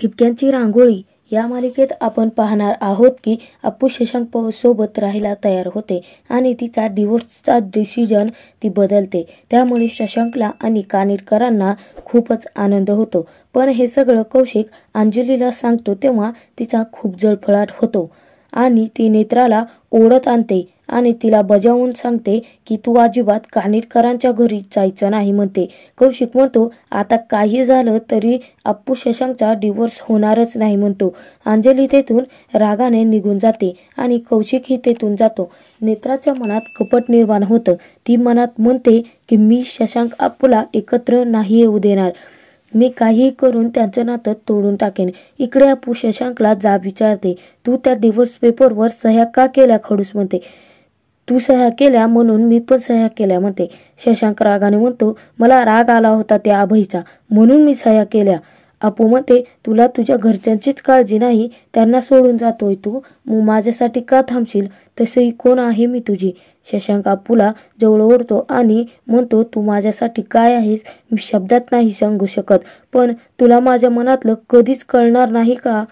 ठिपक्यांची रांगोळी या मालिकेत आपण पाहणार आहोत की अप्पू शशांक सोबत राहायला तयार होते आणि तिचा डिवोर्सचा डिसिजन ती बदलते त्यामुळे शशांकला आणि कानिटकरांना खूपच आनंद होतो पण हे सगळं कौशिक अंजलीला सांगतो तेव्हा तिचा खूप जळफळाट होतो आणि ती नेत्राला ओढत आणते आणि तिला बजावून सांगते की तू अजिबात कानिटकरांच्या घरी जायचं नाही म्हणते कौशिक म्हणतो आता काही झालं तरी अप्पू शशांकचा डिवोर्स होणारच नाही म्हणतो अंजली तेथून रागाने निघून जाते आणि कौशिक कौशिकही तेथून जातो नेत्राच्या मनात कपट निर्माण होतं ती मनात म्हणते की मी शशांक अप्पूला एकत्र नाही येऊ देणार मी काही करून त्यांचं नातं तोडून टाकेन इकडे आपू शशांकला जाब विचारते तू त्या डिव्होर्स पेपरवर सह्या का केल्या खडूस म्हणते तू सह्या केल्या म्हणून मी पण सह्या केल्या म्हणते शशांक रागाने म्हणतो मला राग आला होता त्या आभईचा म्हणून मी सह्या केल्या अपुमते तुला तुझ्या घरच्यांचीच काळजी नाही त्यांना सोडून जातोय तू मग माझ्यासाठी का थांबशील तसंही कोण आहे मी तुझी शशांक आपूला जवळ ओढतो आणि म्हणतो तू माझ्यासाठी काय आहेस मी शब्दात नाही सांगू शकत पण तुला माझ्या मनातलं कधीच कळणार नाही का